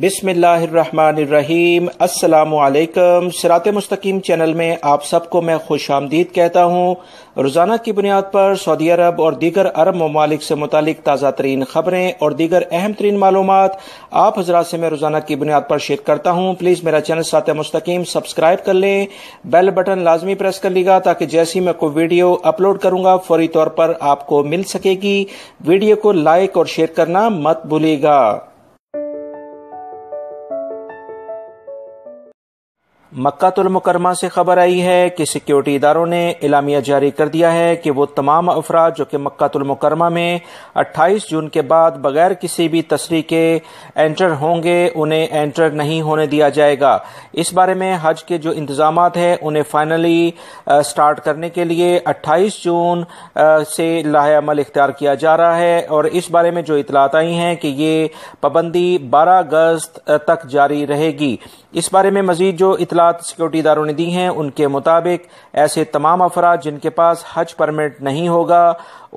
بسم اللہ الرحمن الرحیم السلام علیکم سرات مستقیم چینل میں آپ سب کو میں خوش آمدید کہتا ہوں روزانہ کی بنیاد پر سعودی عرب اور دیگر عرب ممالک سے متعلق تازہ ترین خبریں اور دیگر اہم ترین معلومات آپ حضرات سے میں روزانہ کی بنیاد پر شیئر کرتا ہوں پلیز میرا چینل سرات مستقیم سبسکرائب کر لیں بیل بٹن لازمی پریس کر لیگا گا تاکہ جیسی میں کوئی ویڈیو اپلوڈ کروں گا فوری طور پر آپ کو مل سکے گی ویڈیو کو لائک اور شیئر کرنا مت بھولے گا مکہ المکرمہ سے خبر آئی ہے کہ سیکیورٹی اداروں نے اعلامیہ جاری کر دیا ہے کہ وہ تمام افراد جو کہ مکہ المکرمہ میں اٹھائیس جون کے بعد بغیر کسی بھی تصریح کے انٹر ہوں گے انہیں انٹر نہیں ہونے دیا جائے گا اس بارے میں حج کے جو انتظامات ہیں انہیں فائنلی سٹارٹ کرنے کے لیے اٹھائیس جون سے لاہ عمل اختیار کیا جا رہا ہے اور اس بارے میں جو اطلاعات آئی ہیں کہ یہ پابندی بارہ اگست تک جاری رہے گی اس بارے میں مزید جو معلومات سیکورٹی اداروں نے دی ہیں ان کے مطابق ایسے تمام افراد جن کے پاس حج پرمٹ نہیں ہوگا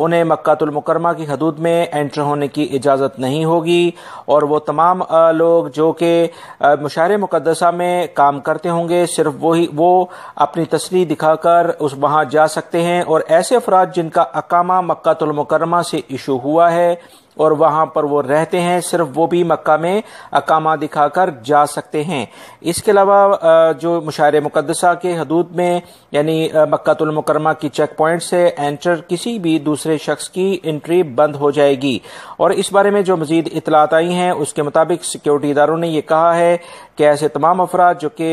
انہیں مکہ المکرمہ کی حدود میں انٹر ہونے کی اجازت نہیں ہوگی اور وہ تمام لوگ جو کہ مشاعر مقدسہ میں کام کرتے ہوں گے صرف وہی وہ اپنی تصریح دکھا کر اس وہاں جا سکتے ہیں اور ایسے افراد جن کا اقامہ مکہ المکرمہ سے ایشو ہوا ہے اور وہاں پر وہ رہتے ہیں صرف وہ بھی مکہ میں اقامہ دکھا کر جا سکتے ہیں اس کے علاوہ جو مشاعر مقدسہ کے حدود میں یعنی مکہ المکرمہ کی چیک پوائنٹ سے انٹر کسی بھی دوسرے دوسرے شخص کی انٹری بند ہو جائے گی اور اس بارے میں جو مزید اطلاعات آئی ہیں اس کے مطابق سیکیورٹی اداروں نے یہ کہا ہے کہ ایسے تمام افراد جو کہ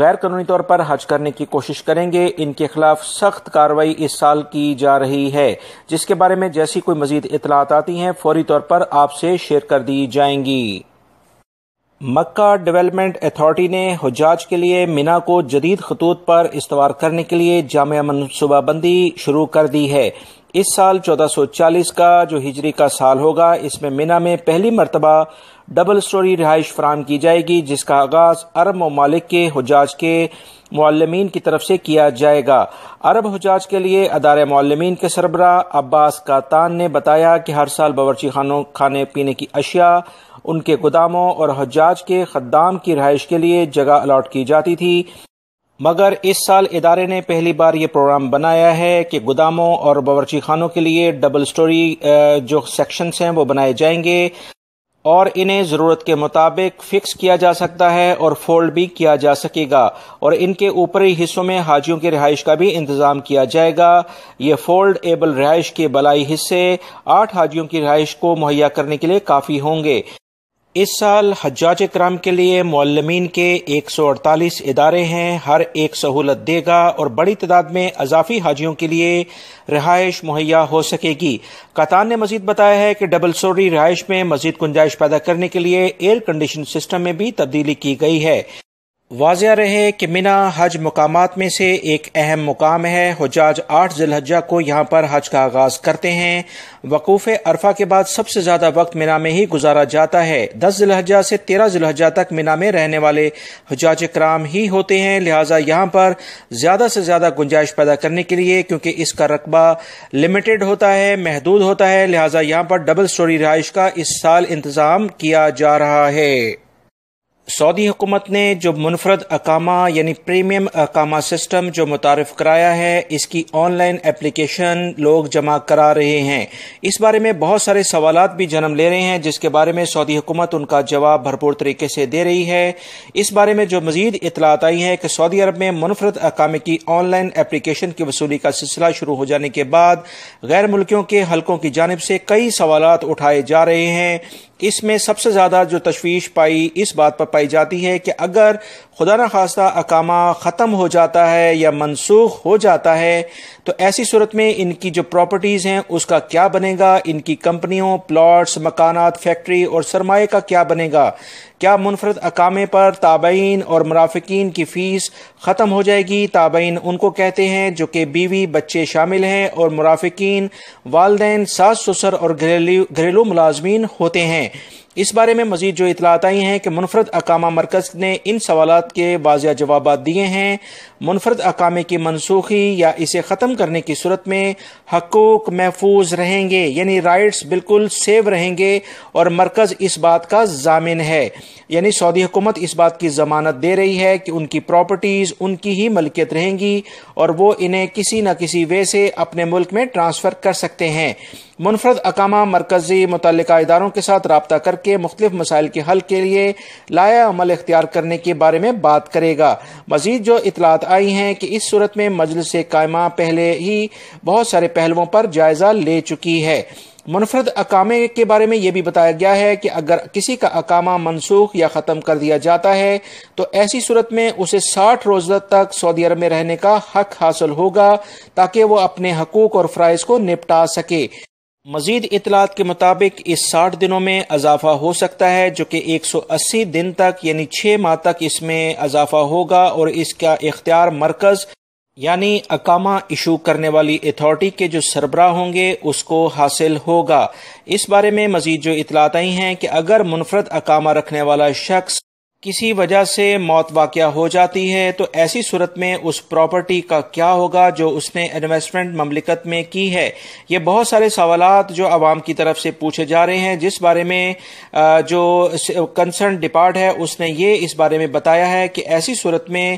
غیر قانونی طور پر حج کرنے کی کوشش کریں گے ان کے خلاف سخت کاروائی اس سال کی جا رہی ہے جس کے بارے میں جیسی کوئی مزید اطلاعات آتی ہیں فوری طور پر آپ سے شیئر کر دی جائیں گی مکہ ڈیولپمنٹ اتھارٹی نے حجاج کے لیے مینا کو جدید خطوط پر استوار کرنے کے لیے جامعہ منصوبہ بندی شروع کر دی ہے اس سال چودہ سو چالیس کا جو ہجری کا سال ہوگا اس میں مینا میں پہلی مرتبہ ڈبل سٹوری رہائش فراہم کی جائے گی جس کا آغاز عرب ممالک کے حجاج کے معلمین کی طرف سے کیا جائے گا عرب حجاج کے لیے ادارہ معلمین کے سربراہ عباس کاتان نے بتایا کہ ہر سال باورچی خانوں کھانے پینے کی اشیاء ان کے گوداموں اور حجاج کے خدام کی رہائش کے لیے جگہ الاٹ کی جاتی تھی مگر اس سال ادارے نے پہلی بار یہ پروگرام بنایا ہے کہ گوداموں اور باورچی خانوں کے لیے ڈبل سٹوری جو سیکشنز ہیں وہ بنائے جائیں گے اور انہیں ضرورت کے مطابق فکس کیا جا سکتا ہے اور فولڈ بھی کیا جا سکے گا اور ان کے اوپری حصوں میں حاجیوں کی رہائش کا بھی انتظام کیا جائے گا یہ فولڈ ایبل رہائش کے بلائی حصے آٹھ حاجیوں کی رہائش کو مہیا کرنے کے لیے کافی ہوں گے اس سال حجاج کرام کے لیے معلمین کے ایک سو اڑتالیس ادارے ہیں ہر ایک سہولت دے گا اور بڑی تعداد میں اضافی حاجیوں کے لیے رہائش مہیا ہو سکے گی کاتان نے مزید بتایا ہے کہ ڈبل سوری رہائش میں مزید گنجائش پیدا کرنے کے لیے ایئر کنڈیشن سسٹم میں بھی تبدیلی کی گئی ہے واضح رہے کہ منا حج مقامات میں سے ایک اہم مقام ہے حجاج آٹھ ذلحجہ کو یہاں پر حج کا آغاز کرتے ہیں وقوف عرفہ کے بعد سب سے زیادہ وقت منا میں ہی گزارا جاتا ہے دس ذلحجہ سے تیرہ ذلحجہ تک منا میں رہنے والے حجاج کرام ہی ہوتے ہیں لہٰذا یہاں پر زیادہ سے زیادہ گنجائش پیدا کرنے کے لیے کیونکہ اس کا رقبہ لمیٹڈ ہوتا ہے محدود ہوتا ہے لہٰذا یہاں پر ڈبل سٹوری رہائش کا اس سال انتظام کیا جا رہا ہے سعودی حکومت نے جو منفرد اقامہ یعنی پریمیم اقامہ سسٹم جو متعارف کرایا ہے اس کی آن لائن اپلیکیشن لوگ جمع کرا رہے ہیں اس بارے میں بہت سارے سوالات بھی جنم لے رہے ہیں جس کے بارے میں سعودی حکومت ان کا جواب بھرپور طریقے سے دے رہی ہے اس بارے میں جو مزید اطلاعات آئی ہے کہ سعودی عرب میں منفرد اقامے کی آن لائن اپلیکیشن کی وصولی کا سلسلہ شروع ہو جانے کے بعد غیر ملکیوں کے حلقوں کی جانب سے کئی سوالات اٹھائے جا رہے ہیں اس میں سب سے زیادہ جو تشویش پائی اس بات پر پائی جاتی ہے کہ اگر خدا نخواستہ اقامہ ختم ہو جاتا ہے یا منسوخ ہو جاتا ہے تو ایسی صورت میں ان کی جو پراپرٹیز ہیں اس کا کیا بنے گا ان کی کمپنیوں پلاٹس مکانات فیکٹری اور سرمایہ کا کیا بنے گا کیا منفرد اقامے پر تابعین اور مرافقین کی فیس ختم ہو جائے گی تابعین ان کو کہتے ہیں جو کہ بیوی بچے شامل ہیں اور مرافقین والدین ساس سسر اور گھریلو ملازمین ہوتے ہیں اس بارے میں مزید جو اطلاعات آئی ہیں کہ منفرد اقامہ مرکز نے ان سوالات کے واضح جوابات دیے ہیں منفرد اقامے کی منسوخی یا اسے ختم کرنے کی صورت میں حقوق محفوظ رہیں گے یعنی رائٹس بالکل سیو رہیں گے اور مرکز اس بات کا ضامن ہے یعنی سعودی حکومت اس بات کی ضمانت دے رہی ہے کہ ان کی پراپرٹیز ان کی ہی ملکیت رہیں گی اور وہ انہیں کسی نہ کسی وے سے اپنے ملک میں ٹرانسفر کر سکتے ہیں منفرد اقامہ مرکزی متعلقہ اداروں کے ساتھ رابطہ کر کے مختلف مسائل کے حل کے لیے لایا عمل اختیار کرنے کے بارے میں بات کرے گا مزید جو اطلاعات آئی ہیں کہ اس صورت میں مجلس قائمہ پہلے ہی بہت سارے پہلوؤں پر جائزہ لے چکی ہے منفرد اقامے کے بارے میں یہ بھی بتایا گیا ہے کہ اگر کسی کا اقامہ منسوخ یا ختم کر دیا جاتا ہے تو ایسی صورت میں اسے ساٹھ روز تک سعودی عرب میں رہنے کا حق حاصل ہوگا تاکہ وہ اپنے حقوق اور فرائض کو نپٹا سکے مزید اطلاعات کے مطابق اس ساٹھ دنوں میں اضافہ ہو سکتا ہے جو کہ ایک سو اسی دن تک یعنی چھ ماہ تک اس میں اضافہ ہوگا اور اس کا اختیار مرکز یعنی اقامہ ایشو کرنے والی اتھارٹی کے جو سربراہ ہوں گے اس کو حاصل ہوگا اس بارے میں مزید جو اطلاعات آئی ہیں کہ اگر منفرد اقامہ رکھنے والا شخص کسی وجہ سے موت واقعہ ہو جاتی ہے تو ایسی صورت میں اس پراپرٹی کا کیا ہوگا جو اس نے انویسٹمنٹ مملکت میں کی ہے یہ بہت سارے سوالات جو عوام کی طرف سے پوچھے جا رہے ہیں جس بارے میں جو کنسرن ڈپارٹ ہے اس نے یہ اس بارے میں بتایا ہے کہ ایسی صورت میں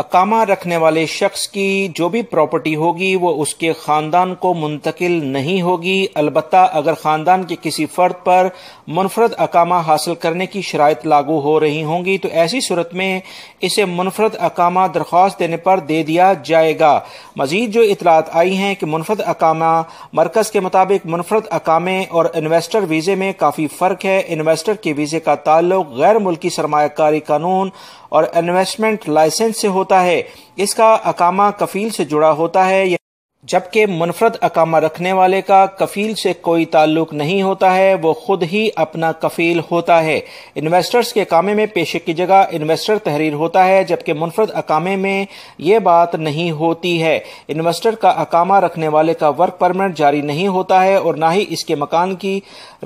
اقامہ رکھنے والے شخص کی جو بھی پراپرٹی ہوگی وہ اس کے خاندان کو منتقل نہیں ہوگی البتہ اگر خاندان کے کسی فرد پر منفرد اقامہ حاصل کرنے کی شرائط لاگو ہو رہی ہوں گی تو ایسی صورت میں اسے منفرد اقامہ درخواست دینے پر دے دیا جائے گا مزید جو اطلاعات آئی ہیں کہ منفرد اقامہ مرکز کے مطابق منفرد اقامے اور انویسٹر ویزے میں کافی فرق ہے انویسٹر کے ویزے کا تعلق غیر ملکی سرمایہ کاری قانون اور انویسٹمنٹ لائسنس سے ہوتا ہے اس کا اکامہ کفیل سے جڑا ہوتا ہے یہ جبکہ منفرد اقامہ رکھنے والے کا کفیل سے کوئی تعلق نہیں ہوتا ہے وہ خود ہی اپنا کفیل ہوتا ہے انویسٹرز کے کامے میں پیشے کی جگہ انویسٹر تحریر ہوتا ہے جبکہ منفرد اقامے میں یہ بات نہیں ہوتی ہے انویسٹر کا اقامہ رکھنے والے کا ورک پرمنٹ جاری نہیں ہوتا ہے اور نہ ہی اس کے مکان کی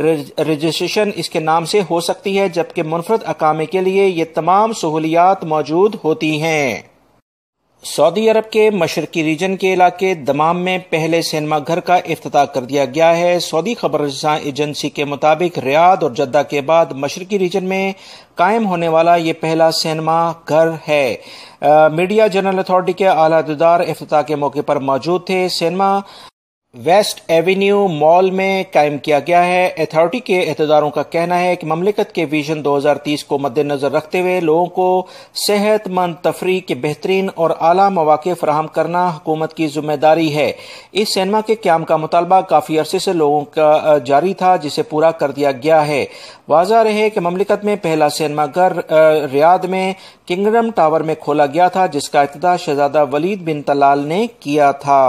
رجسٹریشن اس کے نام سے ہو سکتی ہے جبکہ منفرد اقامے کے لیے یہ تمام سہولیات موجود ہوتی ہیں سعودی عرب کے مشرقی ریجن کے علاقے دمام میں پہلے سینما گھر کا افتتاح کر دیا گیا ہے سعودی خبر ایجنسی کے مطابق ریاض اور جدہ کے بعد مشرقی ریجن میں قائم ہونے والا یہ پہلا سینما گھر ہے میڈیا جنرل اتھارٹی کے اعلی دیدار افتتاح کے موقع پر موجود تھے سینما ویسٹ ایوینیو مال میں قائم کیا گیا ہے اتھارٹی کے عہدیداروں کا کہنا ہے کہ مملکت کے ویژن دو ہزار تیس کو مد نظر رکھتے ہوئے لوگوں کو صحت مند تفریح کے بہترین اور اعلی مواقع فراہم کرنا حکومت کی ذمہ داری ہے اس سینما کے قیام کا مطالبہ کافی عرصے سے لوگوں کا جاری تھا جسے پورا کر دیا گیا ہے واضح رہے کہ مملکت میں پہلا سینما گھر ریاد میں کنگڈم ٹاور میں کھولا گیا تھا جس کا اتدا شہزادہ ولید بن تلال نے کیا تھا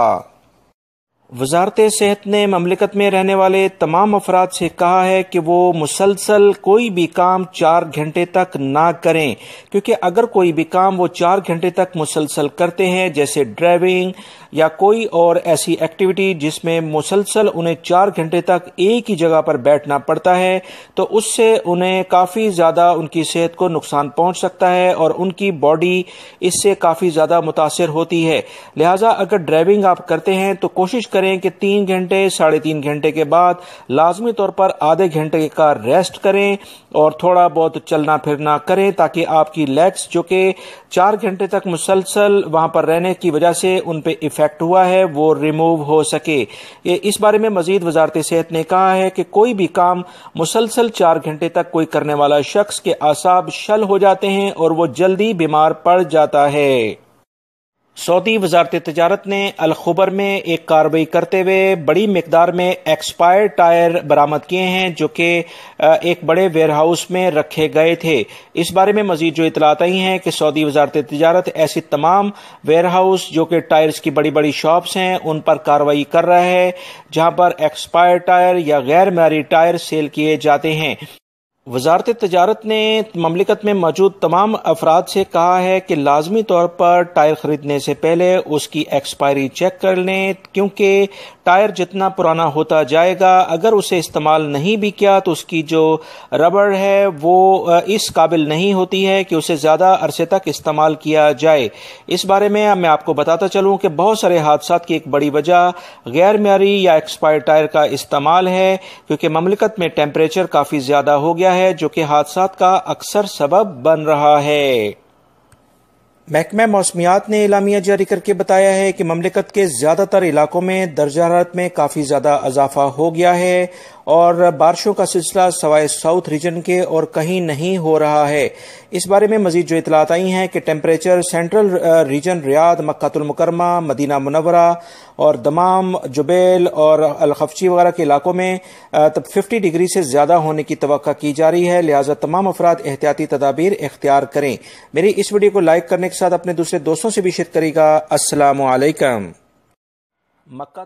وزارت صحت نے مملکت میں رہنے والے تمام افراد سے کہا ہے کہ وہ مسلسل کوئی بھی کام چار گھنٹے تک نہ کریں کیونکہ اگر کوئی بھی کام وہ چار گھنٹے تک مسلسل کرتے ہیں جیسے ڈرائیونگ یا کوئی اور ایسی ایکٹیویٹی جس میں مسلسل انہیں چار گھنٹے تک ایک ہی جگہ پر بیٹھنا پڑتا ہے تو اس سے انہیں کافی زیادہ ان کی صحت کو نقصان پہنچ سکتا ہے اور ان کی باڈی اس سے کافی زیادہ متاثر ہوتی ہے لہذا اگر ڈرائیونگ آپ کرتے ہیں تو کوشش کریں کریں کہ تین گھنٹے ساڑھے تین گھنٹے کے بعد لازمی طور پر آدھے گھنٹے کا ریسٹ کریں اور تھوڑا بہت چلنا پھرنا کریں تاکہ آپ کی لیگس جو کہ چار گھنٹے تک مسلسل وہاں پر رہنے کی وجہ سے ان پہ افیکٹ ہوا ہے وہ ریموو ہو سکے اس بارے میں مزید وزارت صحت نے کہا ہے کہ کوئی بھی کام مسلسل چار گھنٹے تک کوئی کرنے والا شخص کے اعصاب شل ہو جاتے ہیں اور وہ جلدی بیمار پڑ جاتا ہے سعودی وزارت تجارت نے الخبر میں ایک کاروائی کرتے ہوئے بڑی مقدار میں ایکسپائر ٹائر برامد کیے ہیں جو کہ ایک بڑے ویئر ہاؤس میں رکھے گئے تھے اس بارے میں مزید جو اطلاعات آئی ہیں کہ سعودی وزارت تجارت ایسی تمام ویئر ہاؤس جو کہ ٹائرز کی بڑی بڑی شاپس ہیں ان پر کاروائی کر رہا ہے جہاں پر ایکسپائر ٹائر یا غیر معیاری ٹائر سیل کیے جاتے ہیں وزارت تجارت نے مملکت میں موجود تمام افراد سے کہا ہے کہ لازمی طور پر ٹائر خریدنے سے پہلے اس کی ایکسپائری چیک کر لیں کیونکہ ٹائر جتنا پرانا ہوتا جائے گا اگر اسے استعمال نہیں بھی کیا تو اس کی جو ربڑ ہے وہ اس قابل نہیں ہوتی ہے کہ اسے زیادہ عرصے تک استعمال کیا جائے اس بارے میں آپ کو بتاتا چلوں کہ بہت سارے حادثات کی ایک بڑی وجہ غیر معیاری یا ایکسپائر ٹائر کا استعمال ہے کیونکہ مملکت میں ٹیمپریچر کافی زیادہ ہو گیا ہے جو کہ حادثات کا اکثر سبب بن رہا ہے محکمہ موسمیات نے اعلامیہ جاری کر کے بتایا ہے کہ مملکت کے زیادہ تر علاقوں میں درجہ رات میں کافی زیادہ اضافہ ہو گیا ہے اور بارشوں کا سلسلہ سوائے ساؤتھ ریجن کے اور کہیں نہیں ہو رہا ہے اس بارے میں مزید جو اطلاعات آئی ہیں کہ temperature central region Riyadh Mecca المکرمہ مدینہ منورہ اور دمام جبیل اور الخفچی وغیرہ کے علاقوں میں تب ففٹی ڈگری سے زیادہ ہونے کی توقع کی جا رہی ہے لہذا تمام افراد احتیاطی تدابیر اختیار کریں میری اس ویڈیو کو لائک کرنے کے ساتھ اپنے دوسرے دوستوں سے بھی شیئر کرے گا السلام علیکم مکہ